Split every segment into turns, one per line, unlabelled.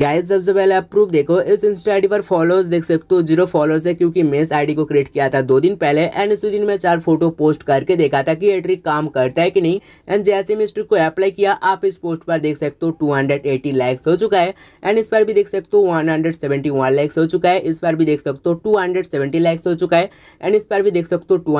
guys सबसे पहले आप प्रूफ देखो इस इंस्टा आई पर फॉलोअर्स देख सकते हो जीरो फॉलोअर्स है क्योंकि मैं इस आईडी को क्रिएट किया था दो दिन पहले एंड इसी दिन मैं चार फोटो पोस्ट करके देखा था कि ये ट्रिक काम करता है कि नहीं एंड जैसे मैं इस ट्रिक को अप्लाई किया आप इस पोस्ट पर देख सकते हो टू लाइक्स हो चुका है एंड इस पर भी देख सकते हो वन लाइक्स हो चुका है इस पर भी देख सकते हो टू लाइक्स हो चुका है एंड इस पर भी देख सकते हो टू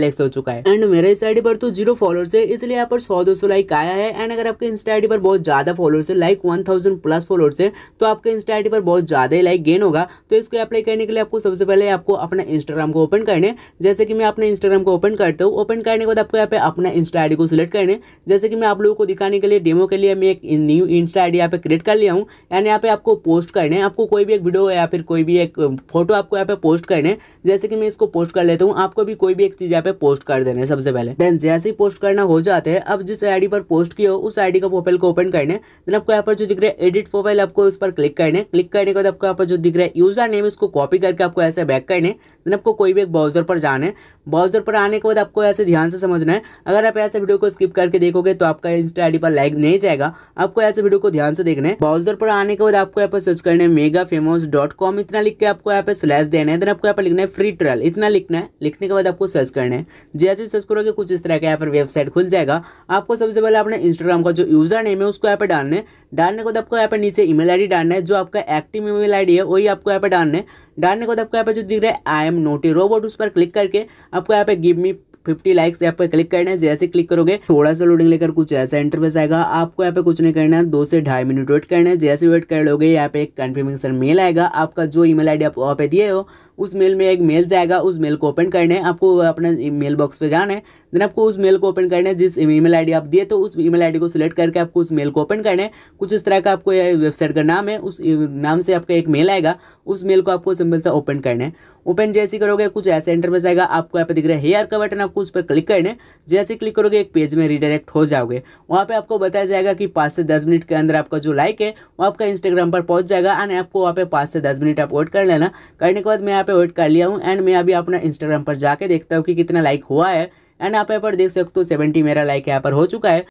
लाइक्स हो चुका है एंड मेरे इस आई पर तो जीरो फॉलोअर्स है इसलिए यहाँ पर सौ दो लाइक आया है एंड अगर आपके इंस्टा आई पर बहुत ज़्यादा फॉलोअर्स है like one plus followers crore से तो आपके इंस्टा आई पर बहुत ज़्यादा लाइक गेन होगा तो इसको अप्लाई करने के लिए आपको सबसे पहले आपको अपना इंस्टाग्राम को ओपन करने जैसे कि मैं अपने इंस्टाग्राम को ओपन करता हूँ ओपन करने के बाद आपको यहाँ पे अपना इंस्टा आई को सिलेक्ट करने जैसे कि मैं आप लोगों को दिखाने के लिए डेमो के लिए मैं एक न्यू इंस्टा आई यहाँ पे क्रिएट कर लिया हूँ यानी यहाँ पे आपको पोस्ट करने आपको कोई भी एक वीडियो या फिर कोई भी एक फोटो आपको यहाँ पे पोस्ट करने जैसे कि मैं इसको पोस्ट कर लेता हूँ आपको भी कोई भी एक चीज़ यहाँ पे पोस्ट कर देने सबसे पहले देन जैसे ही पोस्ट करना हो जाते हैं अब जिस आई पर पोस्ट किया हो उस आईडी का प्रोफाइल को ओपन करने देन आपको यहाँ पर जो दिख रहा है एडिट प्रोफाइल पहले आपको उस पर क्लिक करने क्लिक करने के बाद आपको यहाँ पर जो दिख रहा है यूजर नेम इसको कॉपी करके आपको ऐसे बैक करने देन आपको कोई भी एक ब्राउजर पर जाना है ब्राउजर पर आने के बाद आपको ऐसे ध्यान से समझना है अगर आप ऐसे वीडियो को स्किप करके देखोगे तो आपका इंस्टा आई पर लाइक नहीं जाएगा आपको ऐसे वीडियो को ध्यान से देखना है ब्राउजर पर आने के बाद आपको यहाँ पर सर्च करना है मेगा फेमस डॉट कॉम इतना लिख के आपको यहाँ पर स्लैश देना है देन आपको यहाँ पर लिखना है फ्री ट्रायल इतना लिखना है लिखने के बाद आपको सर्च करना है जैसे सर्च करोगे कुछ इस तरह का यहाँ पर वेबसाइट खुल जाएगा आपको सबसे पहले अपने इंस्टाग्राम का जो यूजर नेम है उसको यहाँ पर डालना है डालने के बाद आपको यहाँ पर नीचे ईमेल आईडी डालना है जो आपका एक्टिव ईमेल आईडी है वही आपको यहाँ पर डालना है डालने के बाद आपको यहाँ पर जो दिख रहा है आई एम नोटी रोबोट उस पर क्लिक करके आपको यहाँ पे गिव मी फिफ्टी लाइक्स यहाँ पे क्लिक करना है जैसे क्लिक करोगे थोड़ा सा लोडिंग लेकर कुछ ऐसा इंटरफेस आएगा आपको यहाँ पे कुछ नहीं करना है दो से ढाई मिनट वेट करना है जैसे वेट कर लोगे यहाँ पे एक कन्फर्मेशन मेल आएगा आपका जो ईमेल आईडी आप वहाँ पे दिए हो उस मेल में एक मेल जाएगा उस मेल को ओपन करना है आपको अपने मेल बॉक्स पे जाना है देन आपको उस मेल को ओपन करना है जिस ईमेल आईडी आप दिए तो उस ईमेल आईडी को सिलेक्ट करके आपको उस मेल को ओपन करना है कुछ इस तरह का आपको वेबसाइट का नाम है उस नाम से आपका एक मेल आएगा उस मेल को आपको सिंपल सा ओपन करना है ओपन जैसे करोगे कुछ ऐसे में आएगा आपको यहाँ पे दिख रहा है हेयर का बटन आपको उस पर क्लिक करने जैसे क्लिक करोगे एक पेज में रिडायरेक्ट हो जाओगे वहाँ पे आपको बताया जाएगा कि पाँच से दस मिनट के अंदर आपका जो लाइक है वो आपका इंस्टाग्राम पर पहुँच जाएगा एंड आपको वहाँ पे पाँच से दस मिनट आप वोट कर लेना करने के बाद मैं पे वेट कर लिया हूँ एंड मैं अभी अपना इंस्टाग्राम पर जाके देखता हूँ कि कितना लाइक हुआ है एंड आप यहाँ पर देख सकते हो सेवेंटी मेरा लाइक यहाँ पर हो चुका है